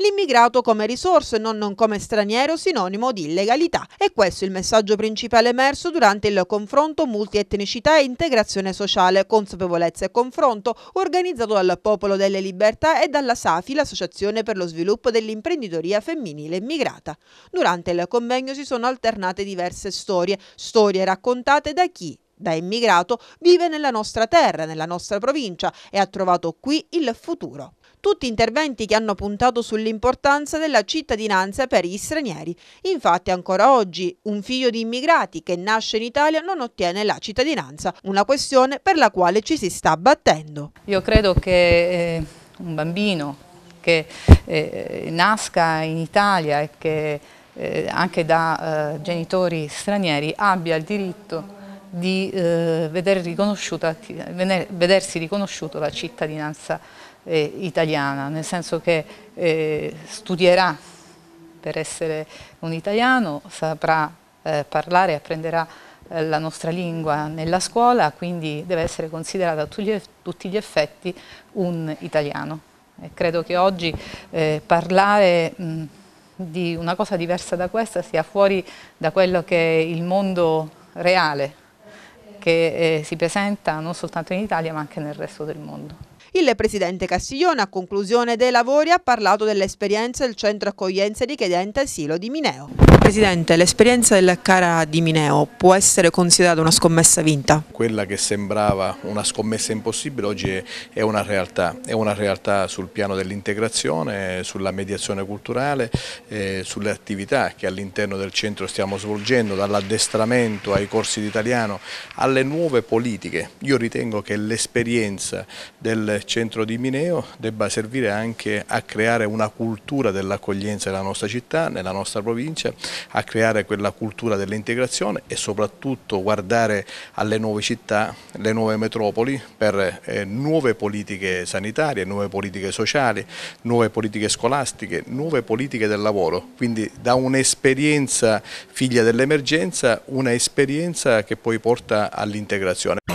l'immigrato come risorsa e non, non come straniero sinonimo di illegalità. E questo è il messaggio principale emerso durante il confronto multietnicità e integrazione sociale, consapevolezza e confronto organizzato dal Popolo delle Libertà e dalla SAFI, l'Associazione per lo Sviluppo dell'Imprenditoria Femminile Immigrata. Durante il convegno si sono alternate diverse storie, storie raccontate da chi da immigrato vive nella nostra terra, nella nostra provincia e ha trovato qui il futuro. Tutti interventi che hanno puntato sull'importanza della cittadinanza per gli stranieri. Infatti ancora oggi un figlio di immigrati che nasce in Italia non ottiene la cittadinanza, una questione per la quale ci si sta battendo. Io credo che eh, un bambino che eh, nasca in Italia e che eh, anche da eh, genitori stranieri abbia il diritto di eh, veder vedersi riconosciuto la cittadinanza eh, italiana, nel senso che eh, studierà per essere un italiano, saprà eh, parlare, apprenderà eh, la nostra lingua nella scuola, quindi deve essere considerata a tutti gli effetti un italiano. E credo che oggi eh, parlare... Mh, di una cosa diversa da questa sia fuori da quello che è il mondo reale che eh, si presenta non soltanto in Italia ma anche nel resto del mondo. Il presidente Castiglione, a conclusione dei lavori, ha parlato dell'esperienza del centro accoglienza richiedente asilo di Mineo. Presidente, l'esperienza del Cara di Mineo può essere considerata una scommessa vinta? Quella che sembrava una scommessa impossibile oggi è una realtà, è una realtà sul piano dell'integrazione, sulla mediazione culturale, eh, sulle attività che all'interno del centro stiamo svolgendo, dall'addestramento ai corsi di italiano alle nuove politiche. Io ritengo che l'esperienza del centro di Mineo debba servire anche a creare una cultura dell'accoglienza nella nostra città, nella nostra provincia, a creare quella cultura dell'integrazione e soprattutto guardare alle nuove città, le nuove metropoli per eh, nuove politiche sanitarie, nuove politiche sociali, nuove politiche scolastiche, nuove politiche del lavoro. Quindi da un'esperienza figlia dell'emergenza, un'esperienza che poi porta all'integrazione.